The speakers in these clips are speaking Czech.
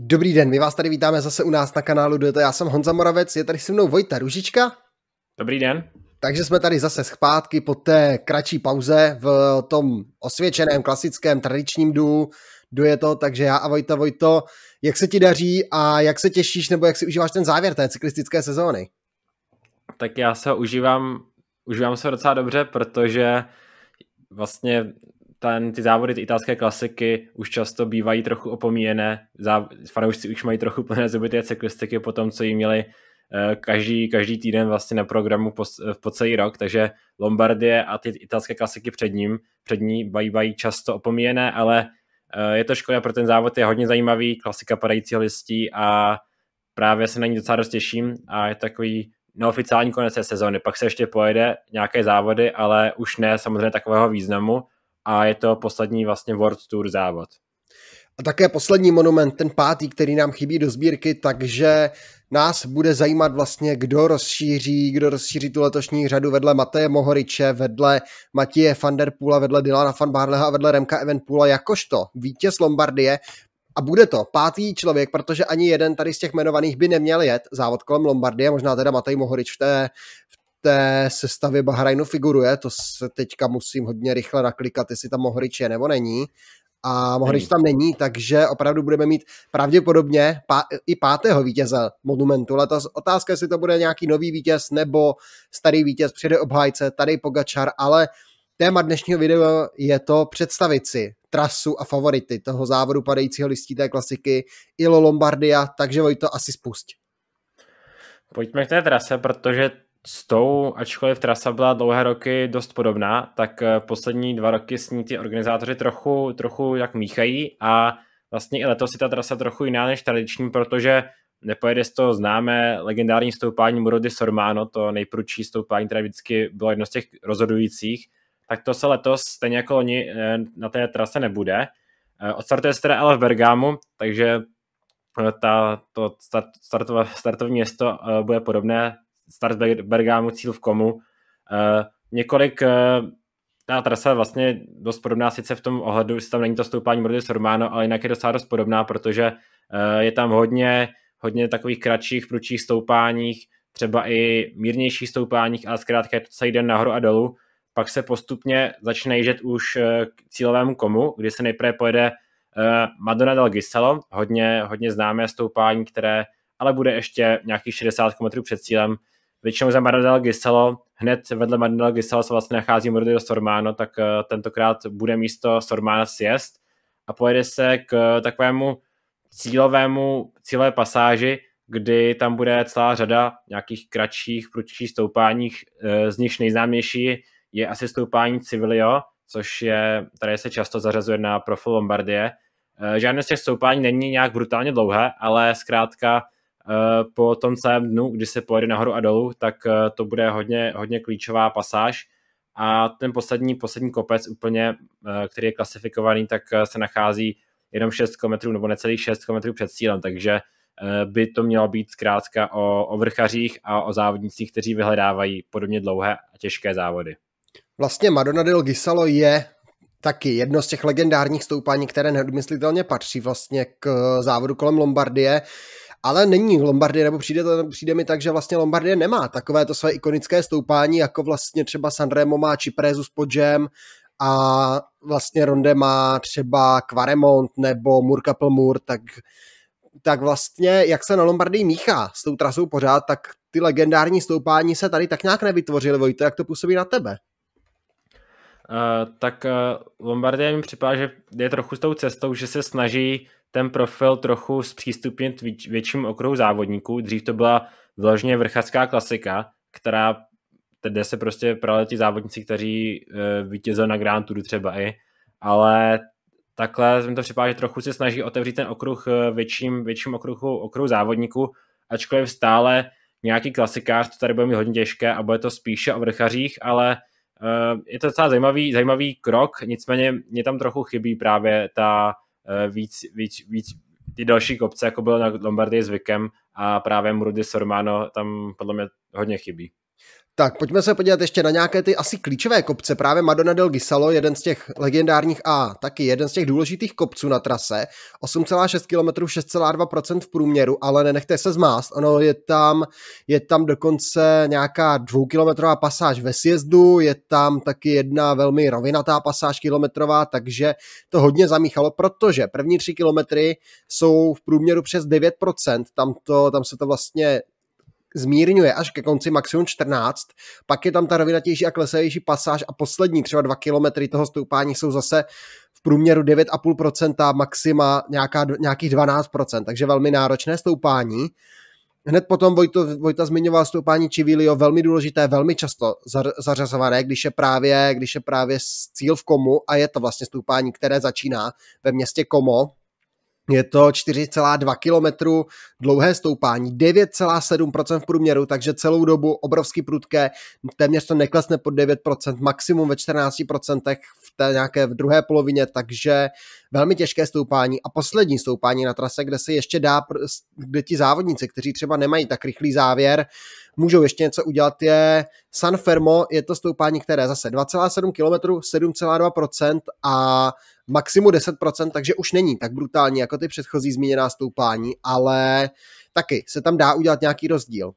Dobrý den, my vás tady vítáme zase u nás na kanálu Dueta. Já jsem Honza Moravec, je tady se mnou Vojta Ružička. Dobrý den. Takže jsme tady zase zpátky po té kratší pauze v tom osvědčeném, klasickém, tradičním duu to, takže já a Vojta, Vojto, jak se ti daří a jak se těšíš nebo jak si užíváš ten závěr té cyklistické sezóny? Tak já se užívám, užívám se docela dobře, protože vlastně ten, ty závody ty italské klasiky už často bývají trochu opomíjené. Záv, fanoušci už mají trochu plné zuby té cyklistiky po tom, co jí měli eh, každý, každý týden vlastně na programu po, po celý rok, takže Lombardie a ty italské klasiky před ním, před ní bývají často opomíjené, ale eh, je to škoda, pro ten závod je hodně zajímavý, klasika padajícího listí a právě se na ní docela dost těším a je takový neoficiální konec té sezóny. Pak se ještě pojede nějaké závody, ale už ne samozřejmě takového významu a je to poslední vlastně World Tour závod. A také poslední monument, ten pátý, který nám chybí do sbírky, takže nás bude zajímat vlastně, kdo rozšíří, kdo rozšíří tu letošní řadu vedle Mateje Mohoriče, vedle Matěje van der Pula, vedle Dylana van Barleha a vedle Remka Evenpula, jakožto vítěz Lombardie. A bude to pátý člověk, protože ani jeden tady z těch jmenovaných by neměl jet závod kolem Lombardie, možná teda Matej Mohorič v té, v té sestavě Bahrajnu figuruje, to se teďka musím hodně rychle naklikat, jestli tam Mohrič je nebo není, a Mohrič tam není, takže opravdu budeme mít pravděpodobně pá, i pátého vítěze monumentu. Ale ta otázka, jestli to bude nějaký nový vítěz nebo starý vítěz, přijde obhájce, tady Pogačar, ale téma dnešního videa je to představit si trasu a favority toho závodu padajícího listí té klasiky Ilo Lombardia, takže Vojto asi spust. Pojďme k té trase, protože s tou, ačkoliv trasa byla dlouhé roky dost podobná, tak eh, poslední dva roky s ní ty organizátoři trochu, trochu jak míchají a vlastně i letos je ta trasa trochu jiná než tradiční, protože nepojede z toho známé legendární stoupání Murody Sormano, to nejprudší stoupání, které vždycky bylo jedno z těch rozhodujících, tak to se letos stejně jako oni eh, na té trase nebude. Eh, odstartuje se teda ale v Bergámu, takže ta, to start, startové, startovní město bude podobné start Bergámu, cíl v komu. Eh, několik, eh, ta trasa vlastně dost podobná, sice v tom ohledu, že tam není to stoupání Mordis Romano, ale jinak je docela dost podobná, protože eh, je tam hodně, hodně takových kratších, prudších stoupáních, třeba i mírnějších stoupáních, ale zkrátka je to celý den nahoru a dolů. Pak se postupně začne jít už k cílovému komu, kdy se nejprve pojede Madonna del Giselo, hodně, hodně známé stoupání, které ale bude ještě nějakých 60 km před cílem, Většinou za Maradel Giselo, hned vedle Maradel Giselo se vlastně nachází Mordor Sormano, tak eh, tentokrát bude místo Sormana sjest a pojede se k eh, takovému cílovému, cílové pasáži, kdy tam bude celá řada nějakých kratších, prudších stoupáních, eh, z nichž nejznámější je asi stoupání Civilio, což je, tady se často zařazuje na profil Lombardie. Žádné z těch stoupání není nějak brutálně dlouhé, ale zkrátka Eh, po tom celém dnu, kdy se pojede nahoru a dolů, tak eh, to bude hodně, hodně klíčová pasáž. A ten poslední, poslední kopec úplně, eh, který je klasifikovaný, tak se nachází jenom 6 km nebo necelých 6 km před cílem, takže by to mělo být zkrátka o, o vrchařích a o závodnicích, kteří vyhledávají podobně dlouhé a těžké závody. Vlastně Madonna del Gisalo je taky jedno z těch legendárních stoupání, které neodmyslitelně patří vlastně k závodu kolem Lombardie ale není Lombardie, nebo přijde, to, přijde mi tak, že vlastně Lombardie nemá takové to své ikonické stoupání, jako vlastně třeba Sanremo má Ciprezzu s Podžem a vlastně Ronde má třeba Quaremont nebo Murkaplmur, tak tak vlastně, jak se na Lombardii míchá s tou trasou pořád, tak ty legendární stoupání se tady tak nějak nevytvořily, Vojto, jak to působí na tebe? Uh, tak uh, Lombardie mi připadá, že je trochu s tou cestou, že se snaží ten profil trochu zpřístupnit větším okruhu závodníků. Dřív to byla vložně vrchacká klasika, která kde se prostě prali ti závodníci, kteří e, vítězili na Grand Touru třeba i, ale takhle mi to připadá, že trochu se snaží otevřít ten okruh e, větším, větším okruhu, okruhu závodníků, ačkoliv stále nějaký klasikář, to tady bude mít hodně těžké a bude to spíše o vrchařích, ale e, je to docela zajímavý, zajímavý krok, nicméně mě tam trochu chybí právě ta Eh, víc, víc, víc ty další kopce, jako bylo na Lombardii s Vikem a právě Rudy Sormano, tam podle mě hodně chybí. Tak pojďme se podívat ještě na nějaké ty asi klíčové kopce. Právě Madonna del Gisalo, jeden z těch legendárních a taky jeden z těch důležitých kopců na trase. 8,6 km, 6,2% v průměru, ale nenechte se zmást. Ono je tam, je tam dokonce nějaká dvoukilometrová pasáž ve sjezdu, je tam taky jedna velmi rovinatá pasáž kilometrová, takže to hodně zamíchalo, protože první tři kilometry jsou v průměru přes 9%, tam, to, tam se to vlastně zmírňuje až ke konci maximum 14, pak je tam ta rovinatější a klesající pasáž a poslední třeba 2 kilometry toho stoupání jsou zase v průměru 9,5%, maxima nějaká, nějakých 12%, takže velmi náročné stoupání. Hned potom Vojto, Vojta zmiňoval stoupání Čivílio, velmi důležité, velmi často zařazované, když je právě, když je právě cíl v Komu a je to vlastně stoupání, které začíná ve městě Komo, je to 4,2 km dlouhé stoupání, 9,7% v průměru, takže celou dobu obrovský prudké, téměř to neklesne pod 9%, maximum ve 14% v té nějaké v druhé polovině, takže velmi těžké stoupání a poslední stoupání na trase, kde se ještě dá, kde ti závodníci, kteří třeba nemají tak rychlý závěr, můžou ještě něco udělat, je San Fermo, je to stoupání, které zase 2,7 km, 7,2% a maximu 10%, takže už není tak brutální jako ty předchozí zmíněná stoupání, ale taky se tam dá udělat nějaký rozdíl.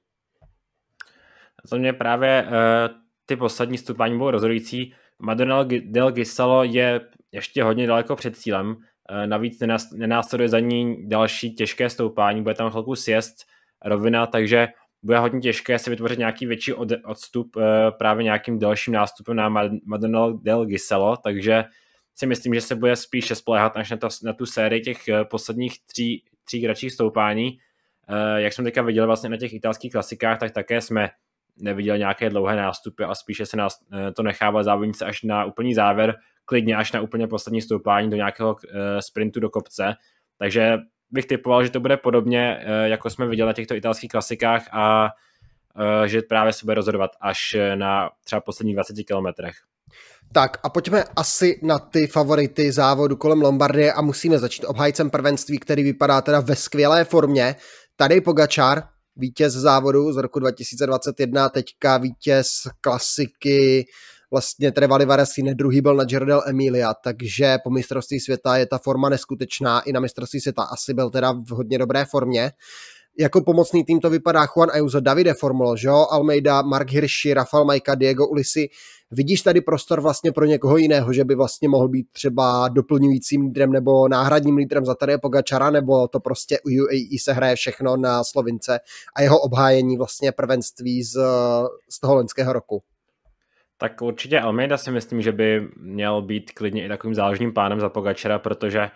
Za mě právě uh, ty poslední stoupání bylo rozhodující. Madonna Del Gisalo je ještě hodně daleko před cílem, uh, navíc nenásleduje za ní další těžké stoupání, bude tam chvilku sjezd, rovina, takže bude hodně těžké si vytvořit nějaký větší od, odstup uh, právě nějakým dalším nástupem na Madonna Del Gisalo, takže si myslím, že se bude spíše spolehat až na, ta, na tu sérii těch eh, posledních tří, tří kratších stoupání. Eh, jak jsem teďka viděl vlastně na těch italských klasikách, tak také jsme neviděli nějaké dlouhé nástupy a spíše se nás eh, to nechává závodnit až na úplný závěr, klidně až na úplně poslední stoupání do nějakého sprintu do kopce. Takže bych typoval, že to bude podobně, jako jsme viděli na těchto italských klasikách a že právě se bude rozhodovat až na třeba posledních 20 kilometrech. Tak a pojďme asi na ty favority závodu kolem Lombardie a musíme začít obhájcem prvenství, který vypadá teda ve skvělé formě. Tady Pogačar, vítěz závodu z roku 2021, teďka vítěz klasiky, vlastně Trevali Varesine, druhý byl na Jardel Emilia, takže po mistrovství světa je ta forma neskutečná, i na mistrovství světa asi byl teda v hodně dobré formě. Uh, jako pomocný tým to vypadá Juan Ayuso, Davide Formolo, jo? Almeida, Mark Hirschi, Rafael Majka, Diego Ulisi. Vidíš tady prostor vlastně pro někoho jiného, že by vlastně mohl být třeba doplňujícím lídrem nebo náhradním lídrem za tady Pogačara, nebo to prostě u UAE se hraje všechno na Slovince a jeho obhájení vlastně prvenství z, z toho loňského roku? Tak určitě Almeida si myslím, že by měl být klidně i takovým záložním pánem za Pogačara, protože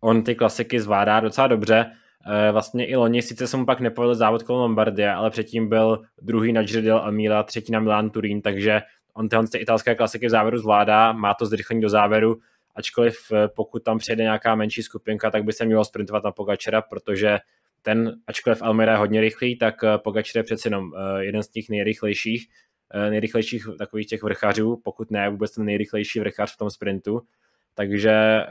on ty klasiky zvládá docela dobře E, vlastně i loni, sice se mu pak nepovedl závod kolem Lombardie, ale předtím byl druhý na Giro Amila, třetí na Milan Turín, takže on tyhle ty italské klasiky v závěru zvládá, má to zrychlení do závěru, ačkoliv e, pokud tam přijede nějaká menší skupinka, tak by se mělo sprintovat na Pogačera, protože ten, ačkoliv Almira je hodně rychlý, tak e, Pogačer je přeci jenom jeden z těch nejrychlejších, nejrychlejších takových těch vrchařů, pokud ne vůbec ten nejrychlejší vrchař v tom sprintu. Takže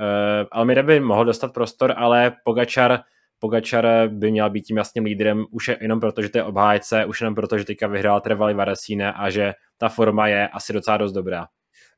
Almira by mohl dostat prostor, ale Pogačar Pogačar by měl být tím jasným lídrem už je jenom proto, že to je obhájce, už jenom proto, že teďka vyhrál Trevali Varasíne a že ta forma je asi docela dost dobrá.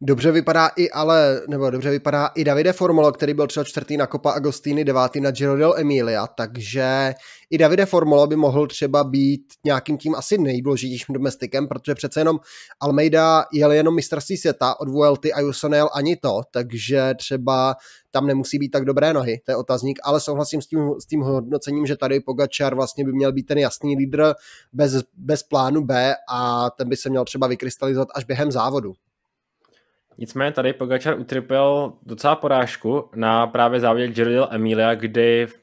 Dobře vypadá i ale, nebo dobře vypadá i Davide Formolo, který byl třeba čtvrtý na Copa Agostini, devátý na Giro del Emilia, takže i Davide Formola by mohl třeba být nějakým tím asi nejdůležitějším domestikem, protože přece jenom Almeida jel jenom mistrovství světa od Vuelty a Jusonel ani to, takže třeba tam nemusí být tak dobré nohy, to je otazník, ale souhlasím s tím, s tím hodnocením, že tady Pogačar vlastně by měl být ten jasný lídr bez, bez plánu B a ten by se měl třeba vykrystalizovat až během závodu. Nicméně tady Pogačar utrpěl docela porážku na právě závodě Giro Emilia, kdy v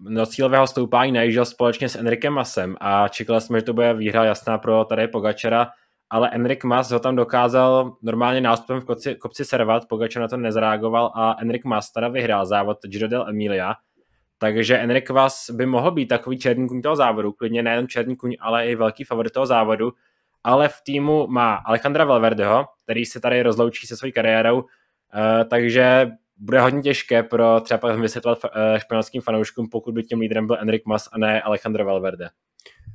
do cílového stoupání najížděl společně s Enrikem Masem a čekali jsme, že to bude výhra jasná pro tady Pogačera, ale Enrik Mas ho tam dokázal normálně nástupem v kopci, kopci servat, Pogačer na to nezareagoval a Enrik Mas teda vyhrál závod Giro del Emilia, takže Enrik Mas by mohl být takový černý kuň toho závodu, klidně nejen černý kuň, ale i velký favorit toho závodu, ale v týmu má Alejandra Valverdeho, který se tady rozloučí se svojí kariérou, eh, takže bude hodně těžké pro třeba vysvětlovat eh, španělským fanouškům, pokud by tím lídrem byl Enrik Mas a ne Alejandro Valverde.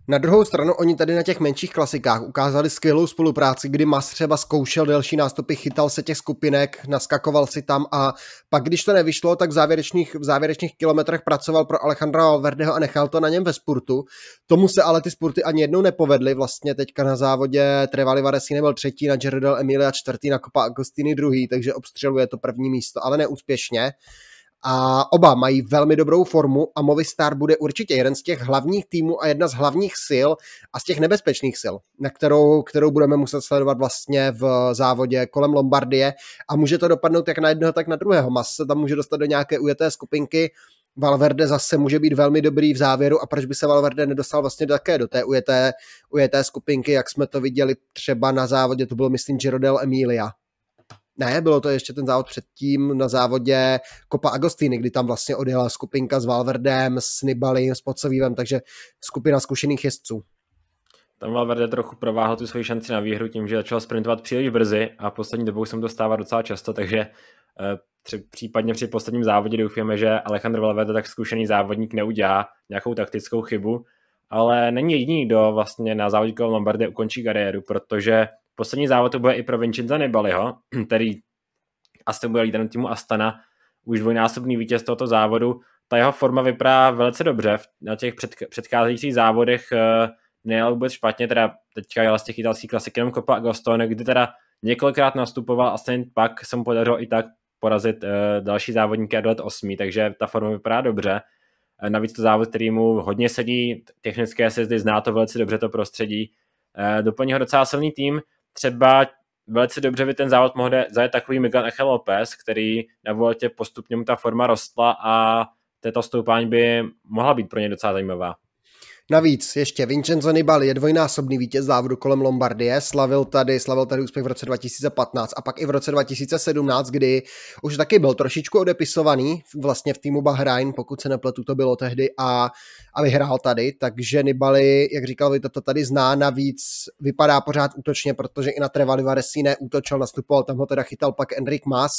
Na druhou stranu oni tady na těch menších klasikách ukázali skvělou spolupráci, kdy Mas třeba zkoušel delší nástupy, chytal se těch skupinek, naskakoval si tam a pak, když to nevyšlo, tak v závěrečných, v závěrečných kilometrech pracoval pro Alejandra Valverdeho a nechal to na něm ve spurtu. Tomu se ale ty spurty ani jednou nepovedly. Vlastně teďka na závodě Trevali Varesi nebyl třetí, na Gerardel Emilia čtvrtý, na Copa Agostini druhý, takže obstřeluje to první místo, ale neúspěšně a oba mají velmi dobrou formu a Movistar bude určitě jeden z těch hlavních týmů a jedna z hlavních sil a z těch nebezpečných sil, na kterou, kterou budeme muset sledovat vlastně v závodě kolem Lombardie a může to dopadnout jak na jednoho, tak na druhého. Mas se tam může dostat do nějaké ujeté skupinky, Valverde zase může být velmi dobrý v závěru a proč by se Valverde nedostal vlastně také do té ujeté, ujeté skupinky, jak jsme to viděli třeba na závodě, to bylo myslím Giro del Emilia ne, bylo to ještě ten závod předtím na závodě Copa Agostini, kdy tam vlastně odjela skupinka s Valverdem, s Nibalim, s Podsavívem, takže skupina zkušených jezdců. Tam Valverde trochu prováhl tu svoji šanci na výhru tím, že začal sprintovat příliš brzy a poslední dobou jsem to stává docela často, takže tři, eh, případně při posledním závodě doufáme, že Alejandro Valverde tak zkušený závodník neudělá nějakou taktickou chybu, ale není jediný, kdo vlastně na závodě Lombardy ukončí kariéru, protože Poslední závod to bude i pro Vincenza Nibaliho, který Aston bude lídrem týmu Astana, už dvojnásobný vítěz tohoto závodu. Ta jeho forma vypadá velice dobře. Na těch před, předcházejících závodech eh, nejel vůbec špatně, teda teďka jel z těch italských klasik jenom Copa Agoston, kdy teda několikrát nastupoval a stejně pak se mu podařilo i tak porazit uh, další závodníky a dolet osmý, takže ta forma vypadá dobře. Uh, navíc to závod, který mu hodně sedí, technické sezdy, zná to velice dobře to prostředí. Uh, doplní ho docela silný tým, třeba velice dobře by ten závod mohl zajet takový Miguel Angel Lopez, který na voltě postupně mu ta forma rostla a této stoupání by mohla být pro ně docela zajímavá. Navíc ještě Vincenzo Nibal je dvojnásobný vítěz závodu kolem Lombardie, slavil tady, slavil tady úspěch v roce 2015 a pak i v roce 2017, kdy už taky byl trošičku odepisovaný vlastně v týmu Bahrain, pokud se nepletu, to bylo tehdy a, a vyhrál tady, takže Nibali, jak říkal vy to tady zná, navíc vypadá pořád útočně, protože i na Trevali Varesine útočil, nastupoval, tam ho teda chytal pak Enrik Mas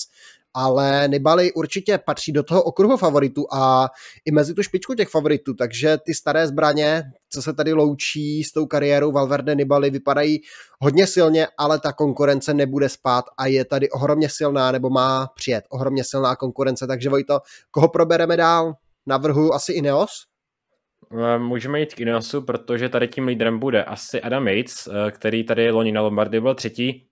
ale Nibali určitě patří do toho okruhu favoritů a i mezi tu špičku těch favoritů, takže ty staré zbraně, co se tady loučí s tou kariérou Valverde Nibali, vypadají hodně silně, ale ta konkurence nebude spát a je tady ohromně silná, nebo má přijet ohromně silná konkurence, takže Vojto, koho probereme dál? Navrhu asi Ineos? Eh, můžeme jít k Ineosu, protože tady tím lídrem bude asi Adam Yates, eh, který tady loni na Lombardy byl třetí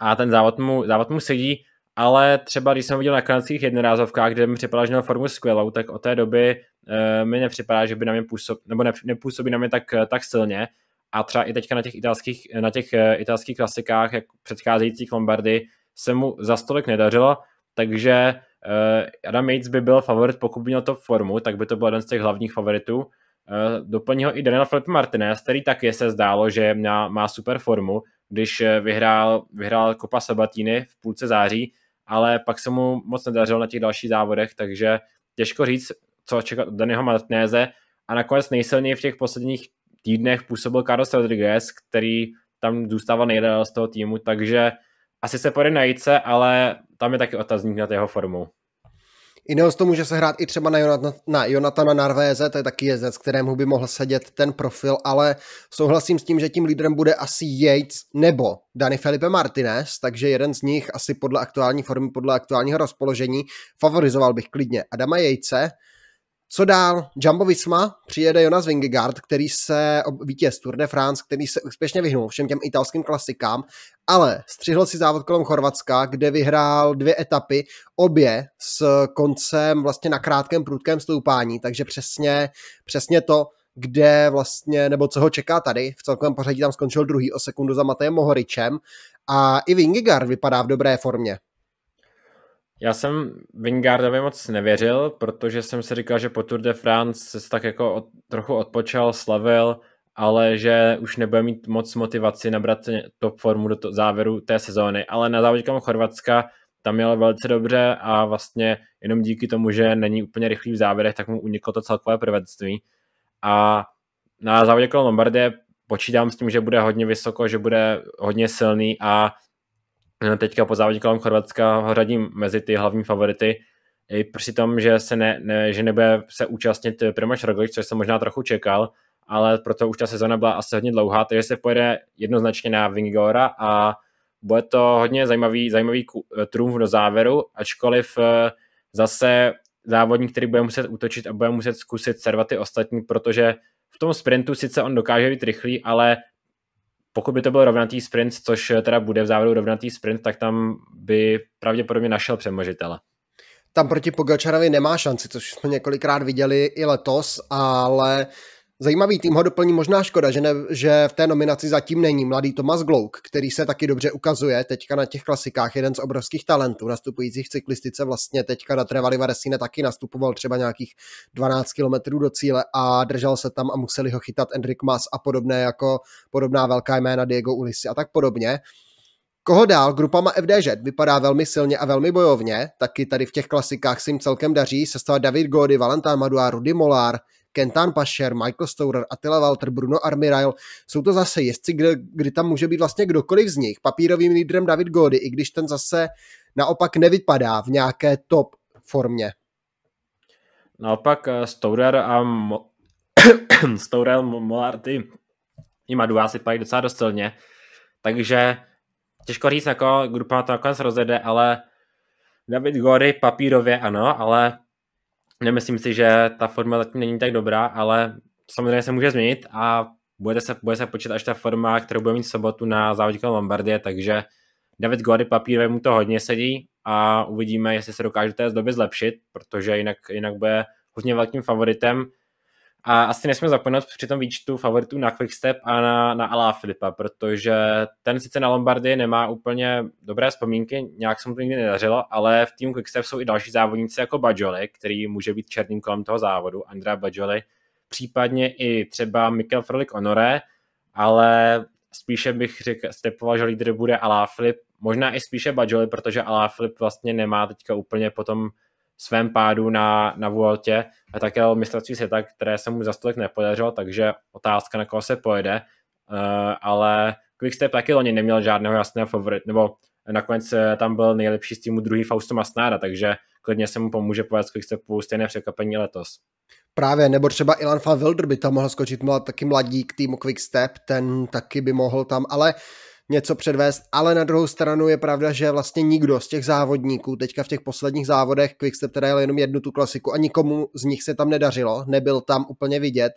a ten závod mu, závod mu sedí ale třeba když jsem viděl na kanadských jednorázovkách, kde mi připadá, že měl formu skvělou, tak od té doby uh, mi nepřipadá, že by na mě působ, nebo ne, nepůsobí na mě tak, eh, tak silně. A třeba i teďka na těch italských, eh, na těch italských klasikách, jak předcházejících Lombardy, se mu za stolik nedařilo, takže uh, Adam Yates by byl favorit, pokud by měl to formu, tak by to byl jeden z těch hlavních favoritů. Uh, doplní ho i Daniel Filip Martinez, který taky se zdálo, že má, má super formu, když vyhrál, vyhrál Copa Sabatini v půlce září, ale pak se mu moc nedařilo na těch dalších závodech, takže těžko říct, co čekat od Daniho Martinéze a nakonec nejsilněji v těch posledních týdnech působil Carlos Rodriguez, který tam zůstával nejdéle z toho týmu, takže asi se pojede najít se, ale tam je taky otazník nad jeho formou. Ineos to může se hrát i třeba na, Jonat, na Jonatana Narvéze, to je taky jezdec, kterému by mohl sedět ten profil, ale souhlasím s tím, že tím lídrem bude asi Yates nebo Dani Felipe Martinez, takže jeden z nich asi podle aktuální formy, podle aktuálního rozpoložení favorizoval bych klidně Adama Yatese, co dál? Jumbo Visma, přijede Jonas Vingegaard, který se, vítěz Tour de France, který se úspěšně vyhnul všem těm italským klasikám, ale střihl si závod kolem Chorvatska, kde vyhrál dvě etapy, obě s koncem vlastně na krátkém prudkém stoupání, takže přesně, přesně to, kde vlastně, nebo co ho čeká tady, v celkovém pořadí tam skončil druhý o sekundu za Matejem Mohoričem a i Vingegaard vypadá v dobré formě. Já jsem Vingardovi moc nevěřil, protože jsem si říkal, že po Tour de France se tak jako od, trochu odpočal, slavil, ale že už nebude mít moc motivaci nabrat top formu do to, závěru té sezóny. Ale na závodě Chorvatska tam měl velice dobře a vlastně jenom díky tomu, že není úplně rychlý v závěrech, tak mu uniklo to celkové prvenství. A na závodě kolem Lombardie počítám s tím, že bude hodně vysoko, že bude hodně silný a No, teďka po závodě kolem Chorvatska ho řadím mezi ty hlavní favority, i při tom, že, se ne, ne, že nebude se účastnit Primoš Roglič, což jsem možná trochu čekal, ale proto už ta sezona byla asi hodně dlouhá, takže se pojede jednoznačně na Vingora a bude to hodně zajímavý, zajímavý eh, trumf do závěru, ačkoliv eh, zase závodník, který bude muset útočit a bude muset zkusit servat ty ostatní, protože v tom sprintu sice on dokáže být rychlý, ale pokud by to byl rovnatý sprint, což eh, teda bude v závěru rovnatý sprint, tak tam by pravděpodobně našel přemožitele. Tam proti Pogačarovi nemá šanci, což jsme několikrát viděli i letos, ale uh, Zajímavý tým ho doplní možná škoda, že, ne, že v té nominaci zatím není mladý Tomas Glouk, který se taky dobře ukazuje teďka na těch klasikách, jeden z obrovských talentů nastupujících v cyklistice, vlastně teďka na Trevali Varesine taky nastupoval třeba nějakých 12 kilometrů do cíle a držel se tam a museli ho chytat Enric Mas a podobné jako podobná velká jména Diego Ulisi a tak podobně. Koho dál? Grupama FDŽ vypadá velmi silně a velmi bojovně. Taky tady v těch klasikách se jim celkem daří. Sestava David Gody, Valentin Maduá, Rudy Molár, Kentan Pasher, Michael Stourer, Attila Walter, Bruno Armirail, jsou to zase jezdci, kde, kdy tam může být vlastně kdokoliv z nich. Papírovým lídrem David Gody, i když ten zase naopak nevypadá v nějaké top formě. Naopak eh, Stourer a Mo- Stourel Molarty i Madua si pají docela dost silně, takže těžko říct, jako grupa to nakonec rozjede, ale David Gory papírově ano, ale Nemyslím si, že ta forma zatím není tak dobrá, ale samozřejmě se může změnit a bude se, bude se počítat až ta forma, kterou bude mít v sobotu na závodě Lombardie, takže David Gordy papírově mu to hodně sedí a uvidíme, jestli se dokáže té doby zlepšit, protože jinak, jinak bude hodně velkým favoritem a asi nesmíme zapomenout při tom výčtu favoritů na Quickstep a na, na Alá Filipa, protože ten sice na Lombardii nemá úplně dobré vzpomínky, nějak se mu to nikdy nedařilo, ale v týmu Quickstep jsou i další závodníci jako Bajoli, který může být černým kolem toho závodu, Andrea Bajoli, případně i třeba Mikel Frolik Honoré, ale spíše bych řekl, stepoval, že lídr bude Alá Filip, možná i spíše Bajoli, protože Alá Filip vlastně nemá teďka úplně potom svém pádu na, na Vueltě a také o mistrovství světa, které se mu za stolik nepodařilo, takže otázka, na koho se pojede, uh, ale Quickstep taky loni neměl žádného jasného favorit, nebo nakonec eh, tam byl nejlepší z týmu druhý Fausto Masnáda, takže klidně se mu pomůže povedat Quickstepu stejné překvapení letos. Právě, nebo třeba Ilan van Wilder by tam mohl skočit, měl taky mladík týmu Quickstep, ten taky by mohl tam, ale uh, něco předvést, ale na druhou stranu je pravda, že vlastně nikdo z těch závodníků teďka v těch posledních závodech Quickstep teda jel jenom jednu tu klasiku a nikomu z nich se tam nedařilo, nebyl tam úplně vidět,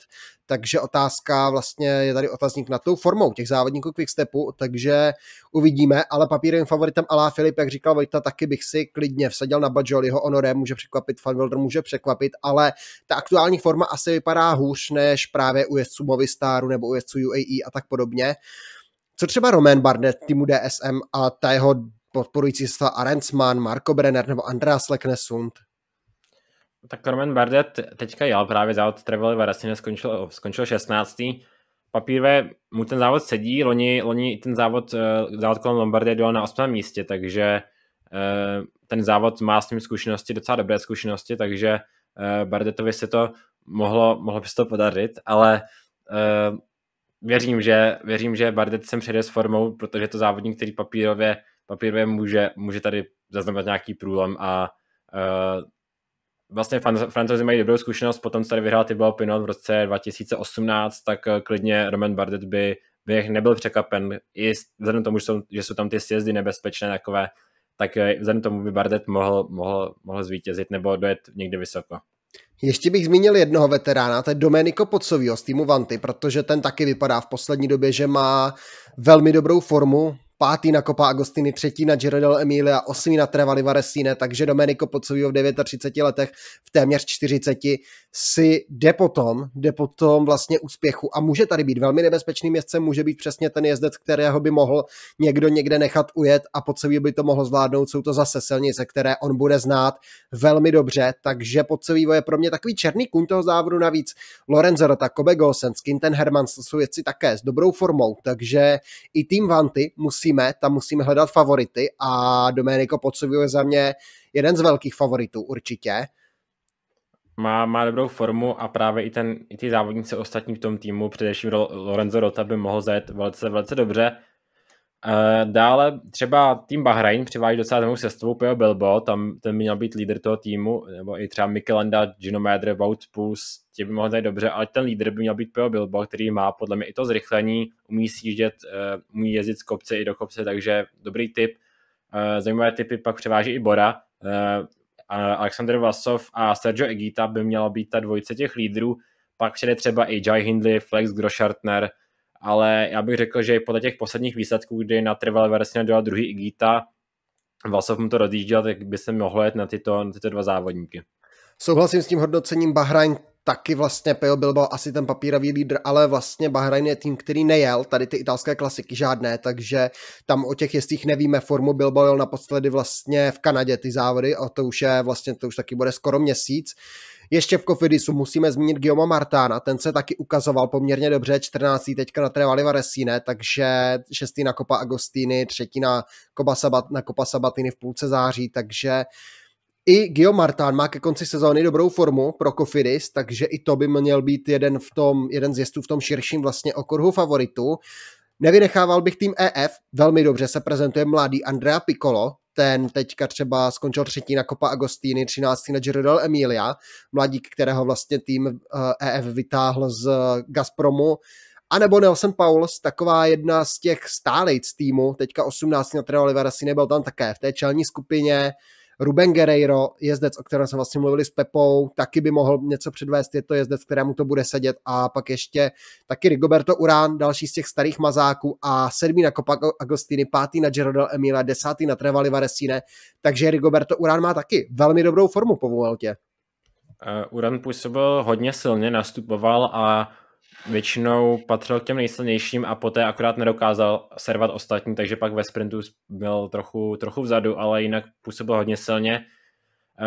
takže otázka vlastně je tady otazník nad tou formou těch závodníků Quickstepu, takže uvidíme, ale papírovým favoritem Alá Filip, jak říkal Vojta, taky bych si klidně vsadil na jeho Honoré, může překvapit, Fanwilder může překvapit, ale ta aktuální forma asi vypadá hůř než právě u jezdců Movistaru nebo u jezdců UAE a tak podobně. Co třeba Roman Barnett týmu DSM a ta jeho podporující stva Arendsman, Marko Brenner nebo Andreas Leknesund? Tak Roman Bardet teďka jel právě závod Travel Varasine, skončil, skončil 16. Papírve mu ten závod sedí, loni, loni ten závod, eh, závod kolem Lombardie dělal na 8. místě, takže eh, ten závod má s ním zkušenosti, docela dobré zkušenosti, takže eh, Bardetovi se to mohlo, mohlo by se to podařit, ale věřím, že, věřím, že Bardet sem přijde s formou, protože to závodník, který papírově, papírově může, může tady zaznamenat nějaký průlom a uh, vlastně francouzi mají dobrou zkušenost, potom tady vyhrál Thibaut Pinot v roce 2018, tak eh, klidně Roman Bardet by, bych nebyl překapen, I vzhledem tomu, že jsou, že jsou tam ty sjezdy nebezpečné takové, tak eh, vzhledem tomu by Bardet mohl, mohl, mohl zvítězit nebo dojet někde vysoko. Ještě bych zmínil jednoho veterána, to je Domenico Pocovio z týmu Vanty, protože ten taky vypadá v poslední době, že má velmi dobrou formu, pátý na Copa Agostini, třetí na Giro del Emilia, osmý na Trevali Varesine, takže Domenico Pocovio v 39 letech, v téměř 40, si jde potom, jde potom vlastně úspěchu a může tady být velmi nebezpečným jezdcem, může být přesně ten jezdec, kterého by mohl někdo někde nechat ujet a Pocovio by to mohl zvládnout, jsou to zase silnice, které on bude znát velmi dobře, takže Pocovio je pro mě takový černý kůň toho závodu navíc. Lorenzo Rota, Kobe Gosens, Kinten Hermans, jsou věci také s dobrou formou, takže i tým Vanty musí musíme, tam musíme hledat favority a Domenico Pozzovio je za mě jeden z velkých favoritů určitě. Má, má dobrou formu a právě i, ten, i ty závodníci ostatní v tom týmu, především Lorenzo Rota by mohl zajet velice, velice dobře. Eh, dále třeba tým Bahrain přivádí docela novou sestavu Pio Bilbo, tam ten měl být lídr toho týmu, nebo i třeba Mikelanda, Ginomédre, Puls, tě by mohl dát dobře, ale ten lídr by měl být Pio Bilbo, který má podle mě i to zrychlení, umí sjíždět, eh, umí jezdit z kopce i do kopce, takže dobrý tip. Eh, zajímavé typy pak převáží i Bora, Alexander Vasov a Sergio Egita by měla být ta dvojice těch lídrů, pak přijde třeba i Jai Hindley, Flex Groschartner, ale já bych řekl, že i podle těch posledních výsledků, kdy na Trival Version dělal druhý Igita, Vlasov mu to rozjížděl, tak by se mohlo jet na tyto, na tyto dva závodníky. Souhlasím s tím hodnocením Bahrajn taky vlastně Peo Bilbao asi ten papírový lídr, ale vlastně Bahrajn je tým, který nejel, tady ty italské klasiky žádné, takže tam o těch jestých nevíme formu. Bilbao jel naposledy vlastně v Kanadě ty závody a to už je vlastně, to už taky bude skoro měsíc. Uh, ještě v Kofidisu musíme zmínit Guillaume a ten se taky ukazoval poměrně dobře, 14. teďka na Trevali Varesine, takže 6. na Copa Agostini, 3. na Copa, Sabat, na Copa Sabatini v půlce září, takže i Gio Martán má ke konci sezóny dobrou formu pro Kofidis, takže i to by měl být jeden, v tom, jeden z jezdů v tom širším vlastně okruhu favoritu. Nevynechával bych tým EF, velmi dobře se prezentuje mladý Andrea Piccolo, ten teďka třeba skončil třetí na Copa Agostini, třináctý na Giro del Emilia, mladík, kterého vlastně tým EF eh, e vytáhl z eh, Gazpromu, a nebo Nelson Pauls, taková jedna z těch stálejc týmu, teďka 18 na Treo Olivera si nebyl tam také v té čelní skupině, Ruben Guerreiro, jezdec, o kterém jsme vlastně mluvili s Pepou, taky by mohl něco předvést, je to jezdec, kterému to bude sedět a pak ještě taky Rigoberto Urán, další z těch starých mazáků a sedmý na Copa Agostini, pátý na Gerardo Emila, desátý na Trevali Varesine, takže Rigoberto Urán má taky velmi dobrou formu po Vueltě. Uh, eh, Uran působil hodně silně, nastupoval a většinou patřil k těm nejsilnějším a poté akorát nedokázal servat ostatní, takže pak ve sprintu byl trochu, trochu vzadu, ale jinak působil hodně silně.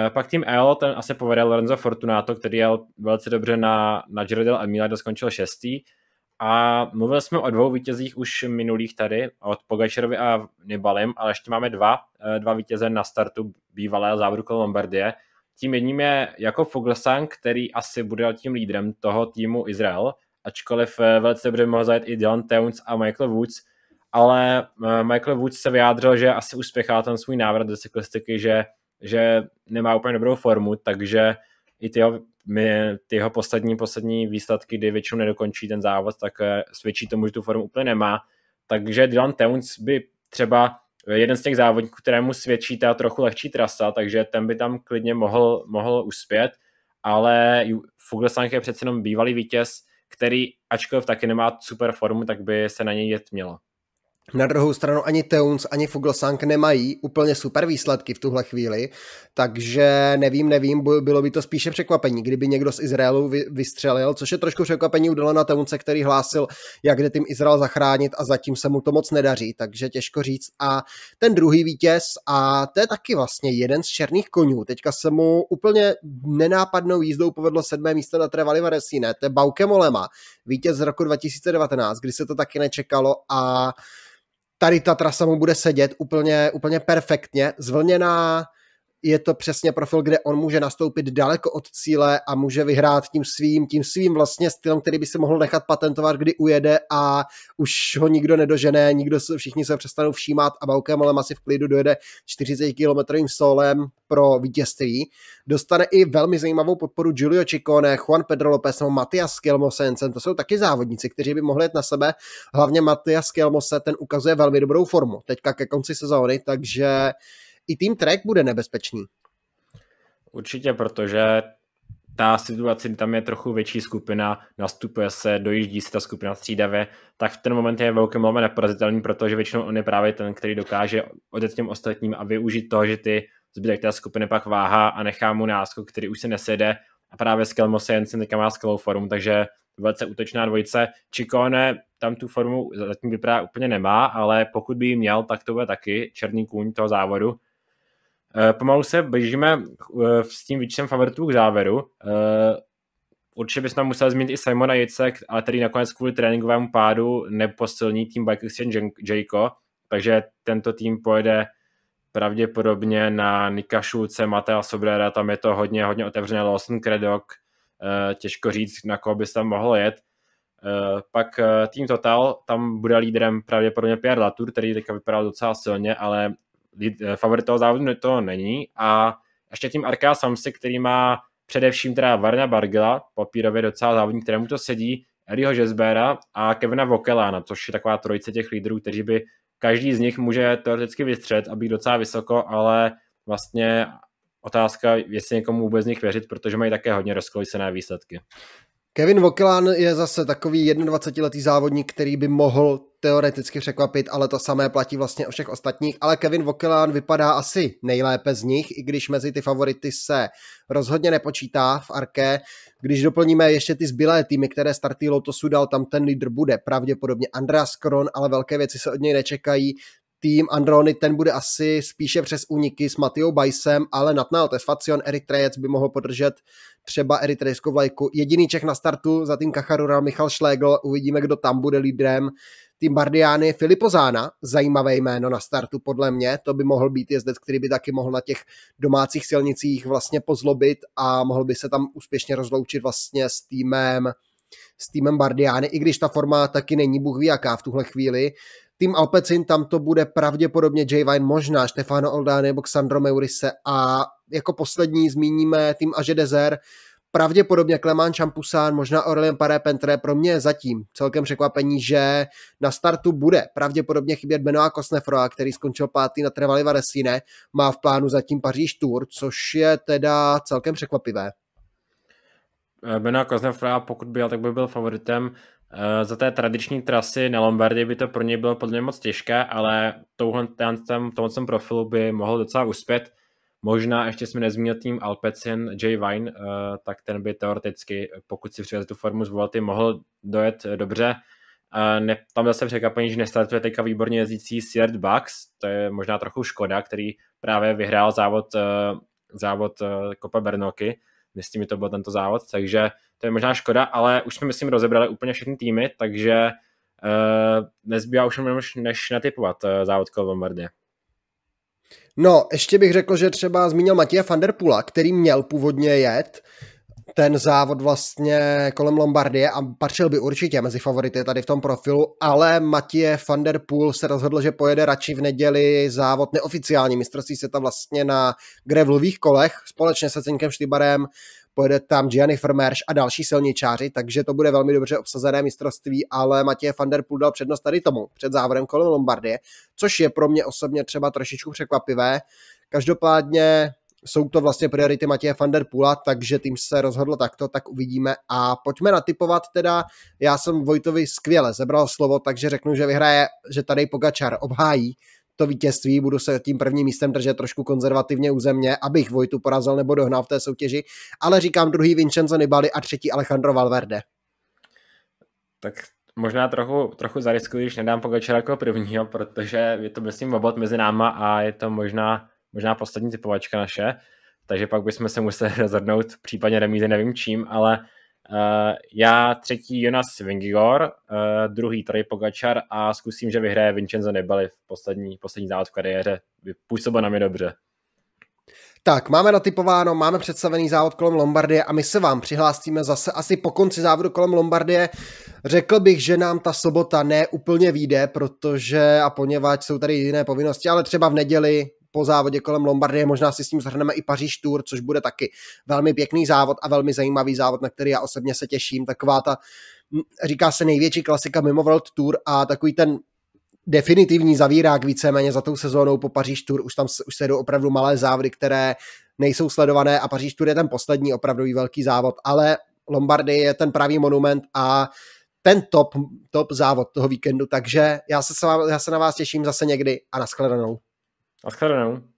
Eh, pak tým L, ten asi povede Lorenzo Fortunato, který jel velice dobře na, na Giro del Emilia, skončil šestý. A mluvili jsme o dvou vítězích už minulých tady, od Pogačerovi a Nibalim, ale ještě máme dva, eh, dva vítěze na startu bývalé závodu Lombardie. Tím jedním je jako Fuglsang, který asi bude tím lídrem toho týmu Izrael, ačkoliv eh, velice dobře mohl zajet i Dylan Towns a Michael Woods, ale eh, Michael Woods se vyjádřil, že asi uspěchá ten svůj návrat do cyklistiky, že, že nemá úplně dobrou formu, takže i ty jeho, my, ty jeho poslední, poslední výsledky, kdy většinou nedokončí ten závod, tak eh, svědčí tomu, že tu formu úplně nemá. Takže Dylan Towns by třeba jeden z těch závodníků, kterému svědčí ta trochu lehčí trasa, takže ten by tam klidně mohl, mohl uspět, ale Fuglesang je přece jenom bývalý vítěz který ačkoliv taky nemá super formu, tak by se na něj jet mělo. Na druhou stranu ani Teuns, ani Fuglsang nemají úplně super výsledky v tuhle chvíli, takže nevím, nevím, bylo by to spíše překvapení, kdyby někdo z Izraelu vystřelil, což je trošku překvapení u na Teunce, který hlásil, jak jde tím Izrael zachránit a zatím se mu to moc nedaří, takže těžko říct. A ten druhý vítěz, a to je taky vlastně jeden z černých konů, teďka se mu úplně nenápadnou jízdou povedlo sedmé místo na Trevali Varesine, to je Bauke Molema, vítěz z roku 2019, kdy se to taky nečekalo a tady ta trasa mu bude sedět úplně, úplně perfektně, zvlněná, je to přesně profil, kde on může nastoupit daleko od cíle a může vyhrát tím svým, tím svým vlastně stylem, který by se mohl nechat patentovat, kdy ujede a už ho nikdo nedožene, nikdo se, všichni se přestanou všímat a Baukem ale asi v klidu dojede 40 kilometrovým solem pro vítězství. Dostane i velmi zajímavou podporu Giulio Ciccone, Juan Pedro López nebo Matias Kelmosen, to jsou taky závodníci, kteří by mohli jet na sebe, hlavně Matias Kelmose, ten ukazuje velmi dobrou formu teďka ke konci sezóny, takže i tým trek bude nebezpečný. Určitě, protože ta situace, kdy tam je trochu větší skupina, nastupuje se, dojíždí se ta skupina střídavě, tak v ten moment je velký moment neporazitelný, protože většinou on je právě ten, který dokáže odjet těm ostatním a využít toho, že ty zbytek té skupiny pak váhá a nechá mu náskok, který už se nesede a právě Skelmo se jen teďka má skvělou formu, takže velice útočná dvojice. Čikone tam tu formu zatím vypadá úplně nemá, ale pokud by ji měl, tak to bude taky černý kůň toho závodu, Eh, pomalu se blížíme eh, s tím výčtem favoritů k závěru. Eh, určitě bychom musel zmínit i Simona Jicek, ale který nakonec kvůli tréninkovému pádu neposilní tým Bike Exchange Jayco, takže tento tým pojede pravděpodobně na Nika Šulce, Matea Sobrera, tam je to hodně, hodně otevřené, Lawson Kredok těžko říct, na koho by se tam mohlo jet. Pak tým Total, tam bude lídrem pravděpodobně Pierre Latour, který teďka vypadal docela silně, ale Eh, favorit toho závodu no, to není a ještě tím Arka Samsi, který má především teda Varna Bargila, papírově docela závodník, kterému to sedí, Eliho Žezbera a Kevina Vokelána, což je taková trojice těch lídrů, kteří by každý z nich může teoreticky vystřet a být docela vysoko, ale vlastně otázka, jestli někomu vůbec z nich věřit, protože mají také hodně rozkolisené výsledky. Kevin Vokelán je zase takový 21-letý závodník, který by mohl teoreticky překvapit, ale to samé platí vlastně o všech ostatních. Ale Kevin Vokelán vypadá asi nejlépe z nich, i když mezi ty favority se rozhodně nepočítá v Arke. Když doplníme ještě ty zbylé týmy, které startují Lotosu dal, tam ten lídr bude pravděpodobně Andreas Kron, ale velké věci se od něj nečekají tým. Androny ten bude asi spíše přes úniky s Matějou Bajsem, ale Natnal Tesfacion, Eritrejec by mohl podržet třeba eritrejskou vlajku. Jediný Čech na startu za tým Kacharura Michal Šlégl, uvidíme, kdo tam bude lídrem. Tým Bardiány Filipo Zána, zajímavé jméno na startu podle mě, to by mohl být jezdec, který by taky mohl na těch domácích silnicích vlastně pozlobit a mohl by se tam úspěšně rozloučit vlastně s týmem s týmem Bardiány, i když ta forma taky není bůh jaká v tuhle chvíli, Tým Alpecin, tam to bude pravděpodobně J. Vine, možná Stefano Olda nebo Sandro Meurise a jako poslední zmíníme tým Aže Dezer, pravděpodobně Klemán Champusán, možná Aurelien Paré Pentré, pro mě zatím celkem překvapení, že na startu bude pravděpodobně chybět Benoit Kosnefroa, který skončil pátý na Trevali Varesine, má v plánu zatím Paříž Tour, což je teda celkem překvapivé. Benoit Kosnefroa, pokud byl, tak by byl favoritem. Eh, za té tradiční trasy na Lombardii by to pro něj bylo podle mě moc těžké, ale touhle tam, tom profilu by mohl docela uspět. Možná ještě jsme nezmínil tým Alpecin J. Vine, eh, tak ten by teoreticky, pokud si přivez tu formu z Volty, mohl dojet eh, dobře. Ne, tam zase překvapení, že nestartuje teďka výborně jezdící Seard Bucks, to je možná trochu škoda, který právě vyhrál závod, závod Copa Bernoky, Nestí mi to byl tento závod, takže to je možná škoda, ale už jsme, myslím, rozebrali úplně všechny týmy, takže uh, nezbývá už jenom než natypovat uh, závod kolem Lombardie. No, ještě bych řekl, že třeba zmínil Matěja Vanderpula, který měl původně jet, ten závod vlastně kolem Lombardie a patřil by určitě mezi favority tady v tom profilu, ale Matěj van der Poel se rozhodl, že pojede radši v neděli závod neoficiální mistrovství světa vlastně na grevlových kolech společně se Ceňkem Štybarem pojede tam Gianni Vermersch a další silničáři, takže to bude velmi dobře obsazené mistrovství, ale Matěj van der Poel dal přednost tady tomu před závodem kolem Lombardie, což je pro mě osobně třeba trošičku překvapivé. Každopádně jsou to vlastně priority Matěje van der Pula, takže tým se rozhodl takto, tak uvidíme a pojďme natypovat teda, já jsem Vojtovi skvěle zebral slovo, takže řeknu, že vyhraje, že tady Pogačar obhájí to vítězství, budu se tím prvním místem držet trošku konzervativně u země, abych Vojtu porazil nebo dohnal v té soutěži, ale říkám druhý Vincenzo Nibali a třetí Alejandro Valverde. Tak možná trochu, trochu zariskuji, když nedám Pogačara jako prvního, protože je to myslím obot mezi náma a je to možná možná poslední typovačka naše, takže pak bychom se museli rozhodnout případně remíze remízy nevím čím, ale uh, já třetí Jonas Vingigor, uh, druhý Trey Pogačar a zkusím, že vyhraje Vincenzo Nibali v poslední, poslední závod v kariéře. Působil na mě dobře. Tak, máme natypováno, máme představený závod kolem Lombardie a my se vám přihlásíme zase asi po konci závodu kolem Lombardie. Řekl bych, že nám ta sobota neúplně vyjde, protože a poněvadž jsou tady jiné povinnosti, ale třeba v neděli po závodě kolem Lombardie, možná si s tím zhrneme i Paříž Tour, což bude taky velmi pěkný závod a velmi zajímavý závod, na který já osobně se těším. Taková ta, hm, říká se největší klasika mimo World Tour a takový ten definitivní zavírák víceméně za tou sezónou po Paříž Tour, už tam už se jdou opravdu malé závody, které nejsou sledované a Paříž Tour je ten poslední opravdu velký závod, ale Lombardy je ten pravý monument a ten top, top závod toho víkendu, takže já se, já se na vás těším zase někdy a nashledanou. Hasta luego.